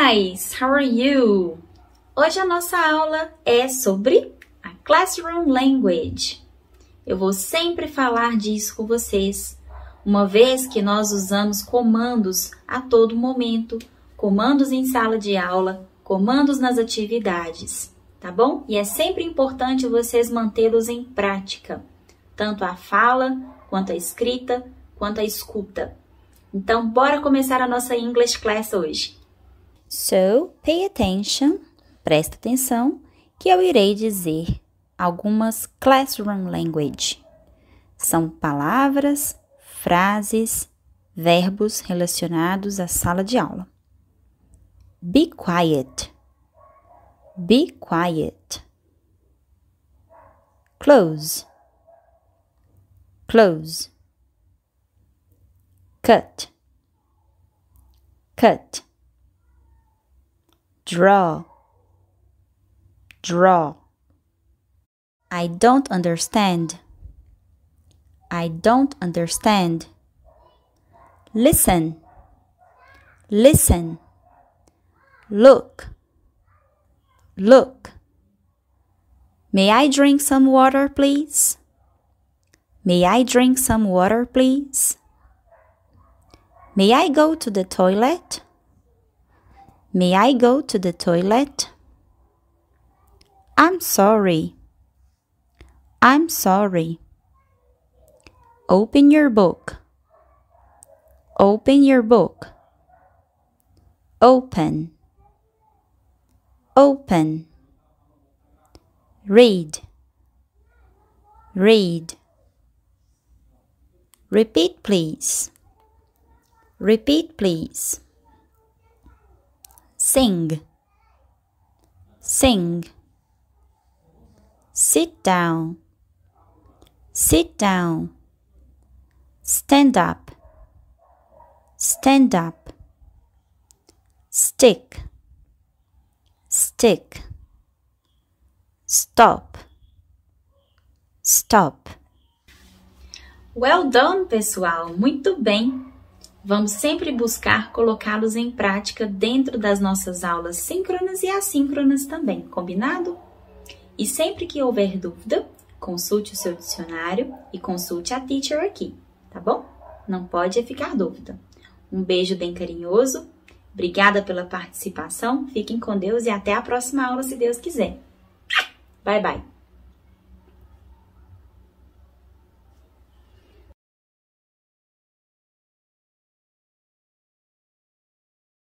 guys! How are you? Hoje a nossa aula é sobre a Classroom Language. Eu vou sempre falar disso com vocês, uma vez que nós usamos comandos a todo momento, comandos em sala de aula, comandos nas atividades, tá bom? E é sempre importante vocês mantê-los em prática, tanto a fala, quanto a escrita, quanto a escuta. Então, bora começar a nossa English Class hoje. So, pay attention, presta atenção, que eu irei dizer algumas classroom language. São palavras, frases, verbos relacionados à sala de aula. Be quiet. Be quiet. Close. Close. Cut. Cut. draw, draw. I don't understand. I don't understand. Listen, listen. Look, look. May I drink some water, please? May I drink some water, please? May I go to the toilet? May I go to the toilet? I'm sorry. I'm sorry. Open your book. Open your book. Open. Open. Read. Read. Repeat, please. Repeat, please. sing, sing. Sit down, sit down. Stand up, stand up. Stick, stick. Stop, stop. Well done, pessoal! Muito bem! Vamos sempre buscar colocá-los em prática dentro das nossas aulas síncronas e assíncronas também, combinado? E sempre que houver dúvida, consulte o seu dicionário e consulte a teacher aqui, tá bom? Não pode ficar dúvida. Um beijo bem carinhoso, obrigada pela participação, fiquem com Deus e até a próxima aula, se Deus quiser. Bye, bye!